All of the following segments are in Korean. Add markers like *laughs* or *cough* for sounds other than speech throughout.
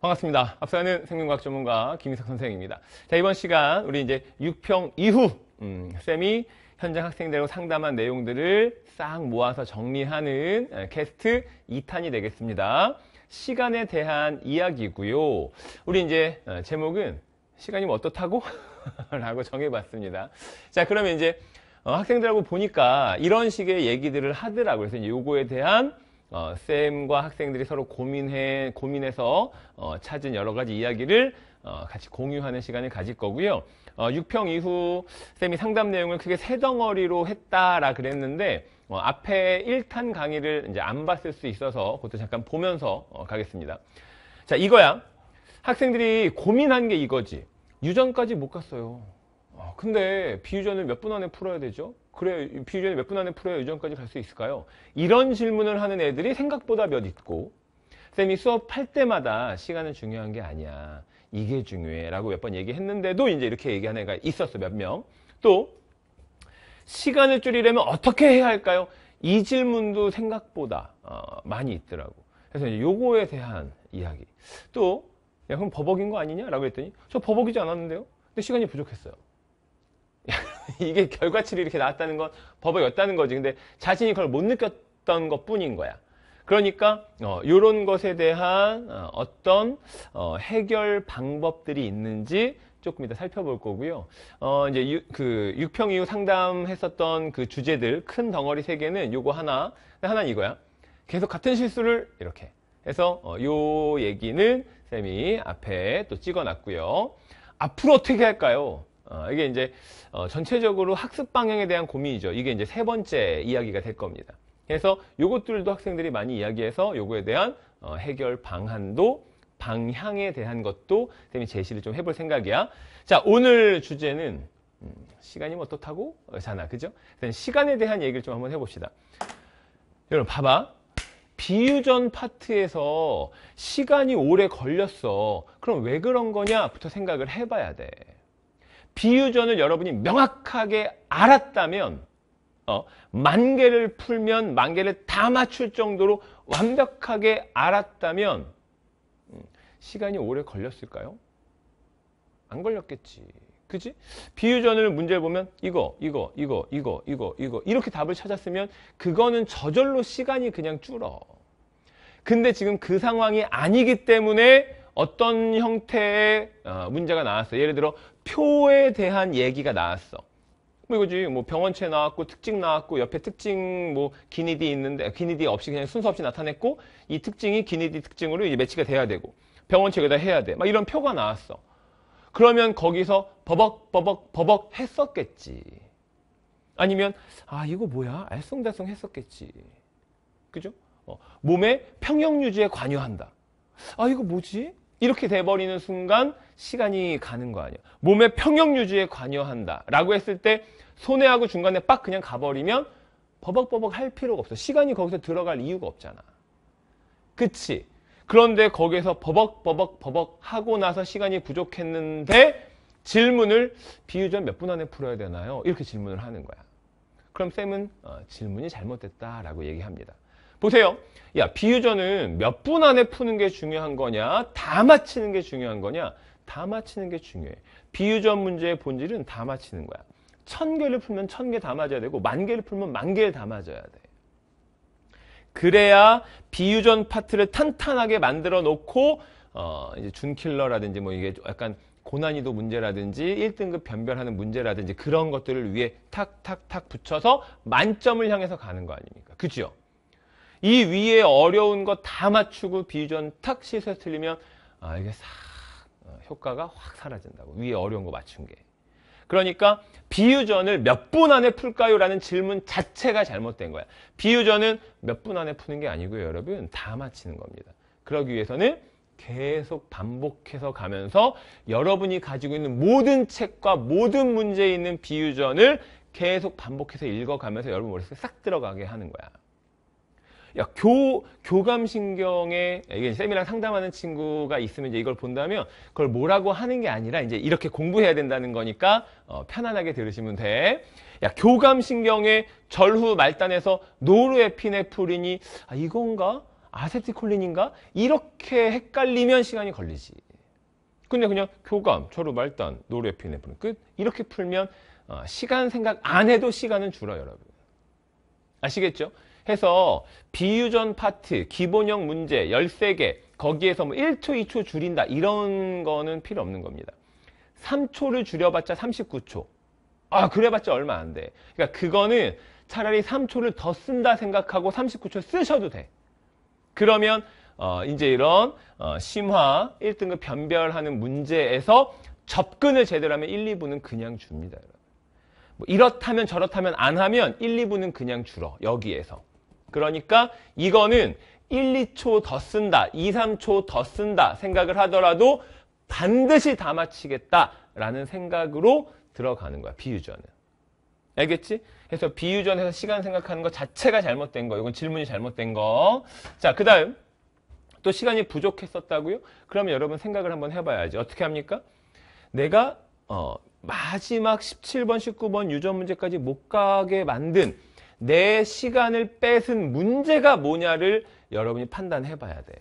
반갑습니다. 앞서는 생명과학 전문가 김희석 선생입니다. 자, 이번 시간 우리 이제 6평 이후 음, 쌤이 현장 학생들과 상담한 내용들을 싹 모아서 정리하는 캐스트 예, 2탄이 되겠습니다. 시간에 대한 이야기고요. 우리 이제 어, 제목은 시간이 뭐 어떻다고? *laughs* 라고 정해봤습니다. 자, 그러면 이제 어, 학생들하고 보니까 이런 식의 얘기들을 하더라고요. 그래서 요거에 대한 어, 쌤과 학생들이 서로 고민해, 고민해서 어, 찾은 여러 가지 이야기를 어, 같이 공유하는 시간을 가질 거고요. 어, 6평 이후 쌤이 상담 내용을 크게 세 덩어리로 했다라 그랬는데 어, 앞에 1탄 강의를 이제 안 봤을 수 있어서 그것도 잠깐 보면서 어, 가겠습니다. 자 이거야. 학생들이 고민한 게 이거지. 유전까지 못 갔어요. 어, 근데 비유전을 몇 분 안에 풀어야 되죠? 그래 비유전이 몇 분 안에 풀어야 유전까지 갈 수 있을까요? 이런 질문을 하는 애들이 생각보다 몇 있고 쌤이 수업할 때마다 시간은 중요한 게 아니야. 이게 중요해 라고 몇 번 얘기했는데도 이제 이렇게 얘기하는 애가 있었어 몇 명. 또 시간을 줄이려면 어떻게 해야 할까요? 이 질문도 생각보다 어, 많이 있더라고. 그래서 이 요거에 대한 이야기. 또 야, 그럼 버벅인 거 아니냐? 라고 했더니 저 버벅이지 않았는데요. 근데 시간이 부족했어요. *laughs* 이게 결과치를 이렇게 나왔다는 건 버벅였다는 거지. 근데 자신이 그걸 못 느꼈던 것 뿐인 거야. 그러니까 어, 이런 것에 대한 어, 떤 어, 해결 방법들이 있는지 조금 이따 살펴볼 거고요. 어, 이제 유, 그 육평 이후 상담했었던 그 주제들 큰 덩어리 세 개는 요거 하나, 하나는 이거야. 계속 같은 실수를 이렇게 해서 어, 요 얘기는 쌤이 앞에 또 찍어놨고요. 앞으로 어떻게 할까요? 어, 이게 이제 어, 전체적으로 학습 방향에 대한 고민이죠. 이게 이제 세 번째 이야기가 될 겁니다. 그래서 요것들도 학생들이 많이 이야기해서 요거에 대한 어, 해결 방안도 방향에 대한 것도 쌤이 제시를 좀 해볼 생각이야. 자, 오늘 주제는 음, 시간이 어떻다고 뭐 자나 그죠? 시간에 대한 얘기를 좀 한번 해봅시다. 여러분 봐봐. 비유전 파트에서 시간이 오래 걸렸어. 그럼 왜 그런 거냐부터 생각을 해봐야 돼. 비유전을 여러분이 명확하게 알았다면 어, 만 개를 풀면 만 개를 다 맞출 정도로 완벽하게 알았다면 음, 시간이 오래 걸렸을까요? 안 걸렸겠지. 그지? 비유전을 문제 를 보면 이거, 이거, 이거, 이거, 이거, 이거 이렇게 답을 찾았으면 그거는 저절로 시간이 그냥 줄어. 근데 지금 그 상황이 아니기 때문에 어떤 형태의 어, 문제가 나왔어요. 예를 들어 표에 대한 얘기가 나왔어. 뭐 이거지. 뭐 병원체 나왔고 특징 나왔고 옆에 특징 뭐 기니디 있는데 기니디 없이 그냥 순서 없이 나타냈고 이 특징이 기니디 특징으로 이제 매치가 돼야 되고 병원체에다 해야 돼. 막 이런 표가 나왔어. 그러면 거기서 버벅 버벅 버벅 했었겠지. 아니면 아 이거 뭐야 알쏭달쏭 했었겠지. 그죠? 어, 몸의 평형 유지에 관여한다. 아 이거 뭐지? 이렇게 돼버리는 순간 시간이 가는 거 아니야. 몸의 평형 유지에 관여한다. 라고 했을 때 손해하고 중간에 빡 그냥 가버리면 버벅버벅 할 필요가 없어. 시간이 거기서 들어갈 이유가 없잖아. 그치? 그런데 거기서 버벅버벅 버벅 하고 나서 시간이 부족했는데 질문을 비유전 몇 분 안에 풀어야 되나요? 이렇게 질문을 하는 거야. 그럼 쌤은 어, 질문이 잘못됐다라고 얘기합니다. 보세요. 야, 비유전은 몇 분 안에 푸는 게 중요한 거냐? 다 맞히는 게 중요한 거냐? 다 맞히는 게 중요해. 비유전 문제의 본질은 다 맞히는 거야. 천 개를 풀면 천 개 다 맞아야 되고 만 개를 풀면 만 개를 다 맞아야 돼. 그래야 비유전 파트를 탄탄하게 만들어 놓고 어, 이제 준킬러라든지 뭐 이게 약간 고난이도 문제라든지 1등급 변별하는 문제라든지 그런 것들을 위해 탁탁탁 붙여서 만점을 향해서 가는 거 아닙니까? 그죠? 이 위에 어려운 거 다 맞추고 비전 탁 시세 틀리면 아 이게 싹 어, 효과가 확 사라진다고 위에 어려운 거 맞춘 게 그러니까 비유전을 몇 분 안에 풀까요? 라는 질문 자체가 잘못된 거야 비유전은 몇 분 안에 푸는 게 아니고요 여러분 다 맞히는 겁니다 그러기 위해서는 계속 반복해서 가면서 여러분이 가지고 있는 모든 책과 모든 문제에 있는 비유전을 계속 반복해서 읽어가면서 여러분 머릿속에 싹 들어가게 하는 거야 야, 교, 교감신경에, 이게 쌤이랑 상담하는 친구가 있으면 이제 이걸 본다면 그걸 뭐라고 하는 게 아니라 이제 이렇게 공부해야 된다는 거니까 어, 편안하게 들으시면 돼. 야, 교감신경에 절후 말단에서 노르에피네프린이 아, 이건가? 아세티콜린인가? 이렇게 헷갈리면 시간이 걸리지. 근데 그냥 교감, 절후 말단, 노르에피네프린 끝. 이렇게 풀면 어, 시간 생각 안 해도 시간은 줄어요, 여러분. 아시겠죠? 해서 비유전 파트, 기본형 문제 13개 거기에서 뭐 1초, 2초 줄인다 이런 거는 필요 없는 겁니다. 3초를 줄여봤자 39초. 아 그래봤자 얼마 안 돼. 그러니까 그거는 차라리 3초를 더 쓴다 생각하고 39초 쓰셔도 돼. 그러면 어, 이제 이런 어, 심화 1등급 변별하는 문제에서 접근을 제대로 하면 1, 2분은 그냥 줍니다. 뭐 이렇다면 저렇다면 안 하면 1, 2분은 그냥 줄어 여기에서. 그러니까 이거는 1, 2초 더 쓴다, 2, 3초 더 쓴다 생각을 하더라도 반드시 다 마치겠다라는 생각으로 들어가는 거야, 비유전은. 알겠지? 그래서 비유전에서 시간 생각하는 것 자체가 잘못된 거, 이건 질문이 잘못된 거. 자, 그 다음. 또 시간이 부족했었다고요? 그러면 여러분 생각을 한번 해봐야지. 어떻게 합니까? 내가 어, 마지막 17번, 19번 유전 문제까지 못 가게 만든 내 시간을 뺏은 문제가 뭐냐를 여러분이 판단해 봐야 돼.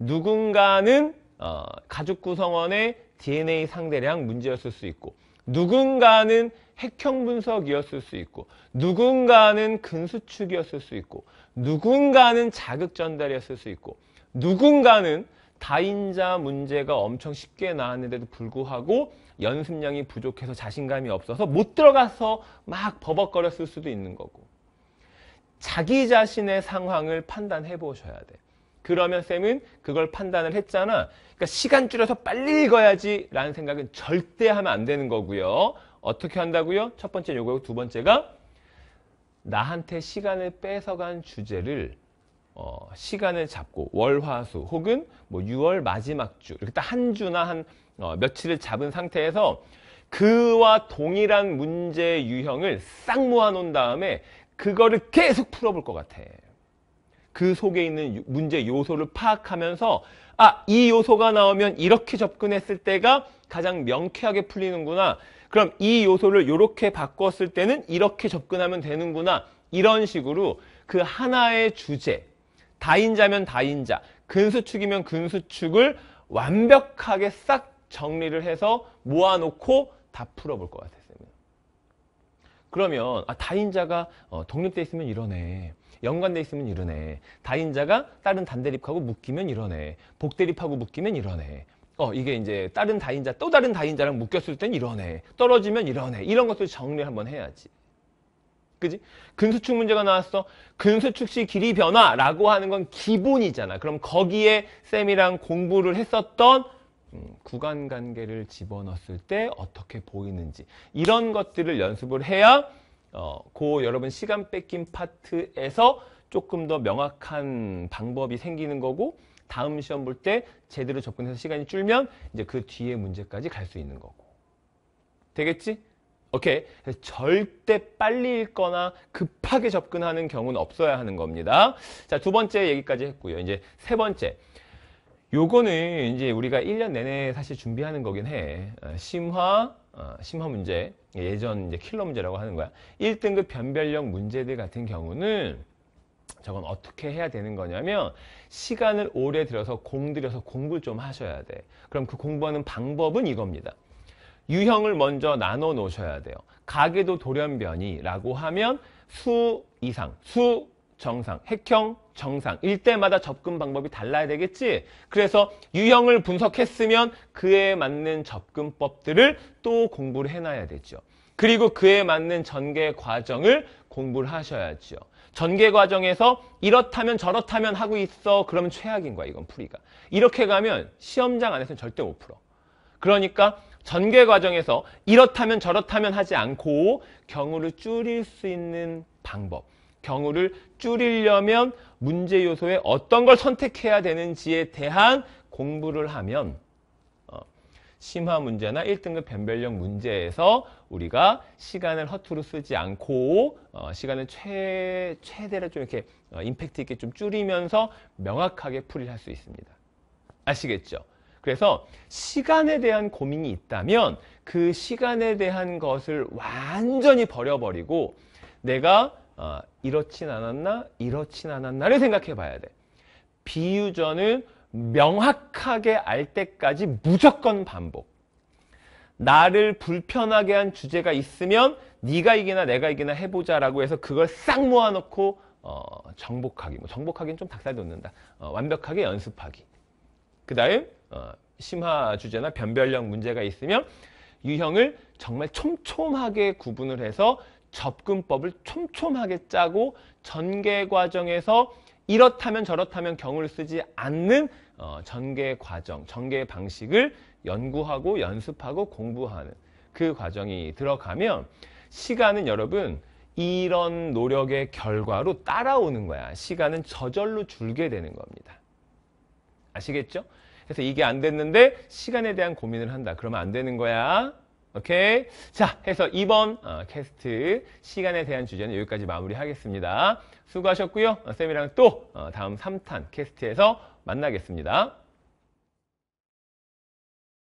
누군가는 어, 가족 구성원의 DNA 상대량 문제였을 수 있고 누군가는 핵형 분석이었을 수 있고 누군가는 근수축이었을 수 있고 누군가는 자극 전달이었을 수 있고 누군가는 다인자 문제가 엄청 쉽게 나왔는데도 불구하고 연습량이 부족해서 자신감이 없어서 못 들어가서 막 버벅거렸을 수도 있는 거고 자기 자신의 상황을 판단해 보셔야 돼. 그러면 쌤은 그걸 판단을 했잖아. 그러니까 시간 줄여서 빨리 읽어야지 라는 생각은 절대 하면 안 되는 거고요. 어떻게 한다고요? 첫 번째 요거고 두 번째가 나한테 시간을 뺏어간 주제를 어, 시간을 잡고 월화수 혹은 뭐 6월 마지막 주 이렇게 딱 한 주나 한 어, 며칠을 잡은 상태에서 그와 동일한 문제 유형을 싹 모아놓은 다음에 그거를 계속 풀어볼 것 같아. 그 속에 있는 문제 요소를 파악하면서 아, 이 요소가 나오면 이렇게 접근했을 때가 가장 명쾌하게 풀리는구나. 그럼 이 요소를 이렇게 바꿨을 때는 이렇게 접근하면 되는구나. 이런 식으로 그 하나의 주제, 다인자면 다인자, 근수축이면 근수축을 완벽하게 싹 정리를 해서 모아놓고 다 풀어볼 것 같아요. 그러면 아, 다인자가 어, 독립돼 있으면 이러네. 연관돼 있으면 이러네. 다인자가 다른 단대립하고 묶이면 이러네. 복대립하고 묶이면 이러네. 어 이게 이제 다른 다인자 또 다른 다인자랑 묶였을 땐 이러네. 떨어지면 이러네. 이런 것을 정리 한번 해야지. 그지? 근수축 문제가 나왔어. 근수축시 길이 변화라고 하는 건 기본이잖아. 그럼 거기에 쌤이랑 공부를 했었던 음, 구간 관계를 집어넣었을 때 어떻게 보이는지 이런 것들을 연습을 해야 어, 그 여러분 시간 뺏긴 파트에서 조금 더 명확한 방법이 생기는 거고 다음 시험 볼 때 제대로 접근해서 시간이 줄면 이제 그 뒤에 문제까지 갈 수 있는 거고 되겠지? 오케이 절대 빨리 읽거나 급하게 접근하는 경우는 없어야 하는 겁니다 자 두 번째 얘기까지 했고요 이제 세 번째 요거는 이제 우리가 1년 내내 사실 준비하는 거긴 해. 어, 심화, 어, 심화 문제, 예전 이제 킬러 문제라고 하는 거야. 1등급 변별력 문제들 같은 경우는 저건 어떻게 해야 되는 거냐면 시간을 오래 들여서 공들여서 공부를 좀 하셔야 돼. 그럼 그 공부하는 방법은 이겁니다. 유형을 먼저 나눠 놓으셔야 돼요. 가계도 돌연변이라고 하면 수 이상, 수 정상, 핵형 정상 일대마다 접근 방법이 달라야 되겠지 그래서 유형을 분석했으면 그에 맞는 접근법들을 또 공부를 해놔야 되죠 그리고 그에 맞는 전개 과정을 공부를 하셔야죠 전개 과정에서 이렇다면 저렇다면 하고 있어 그러면 최악인 거야 이건 풀이가 이렇게 가면 시험장 안에서는 절대 못 풀어 그러니까 전개 과정에서 이렇다면 저렇다면 하지 않고 경우를 줄일 수 있는 방법 경우를 줄이려면 문제 요소에 어떤 걸 선택해야 되는지에 대한 공부를 하면 어, 심화 문제나 1등급 변별력 문제에서 우리가 시간을 허투루 쓰지 않고 어, 시간을 최, 최대로 좀 이렇게 어, 임팩트 있게 좀 줄이면서 명확하게 풀이를 할수 있습니다. 아시겠죠? 그래서 시간에 대한 고민이 있다면 그 시간에 대한 것을 완전히 버려버리고 내가 어, 이렇진 않았나 이렇진 않았나를 생각해 봐야 돼. 비유전은 명확하게 알 때까지 무조건 반복. 나를 불편하게 한 주제가 있으면 네가 이기나 내가 이기나 해보자라고 해서 그걸 싹 모아놓고 어, 정복하기. 뭐 정복하기는 좀 닭살 돋는다. 어, 완벽하게 연습하기. 그 다음 어, 심화 주제나 변별력 문제가 있으면 유형을 정말 촘촘하게 구분을 해서 접근법을 촘촘하게 짜고 전개 과정에서 이렇다면 저렇다면 경우를 쓰지 않는 어, 전개 과정, 전개 방식을 연구하고 연습하고 공부하는 그 과정이 들어가면 시간은 여러분 이런 노력의 결과로 따라오는 거야. 시간은 저절로 줄게 되는 겁니다. 아시겠죠? 그래서 이게 안 됐는데 시간에 대한 고민을 한다. 그러면 안 되는 거야. 오케이? 자, 해서 이번 어, 캐스트 시간에 대한 주제는 여기까지 마무리하겠습니다. 수고하셨고요. 어, 쌤이랑 또 어, 다음 3탄 캐스트에서 만나겠습니다.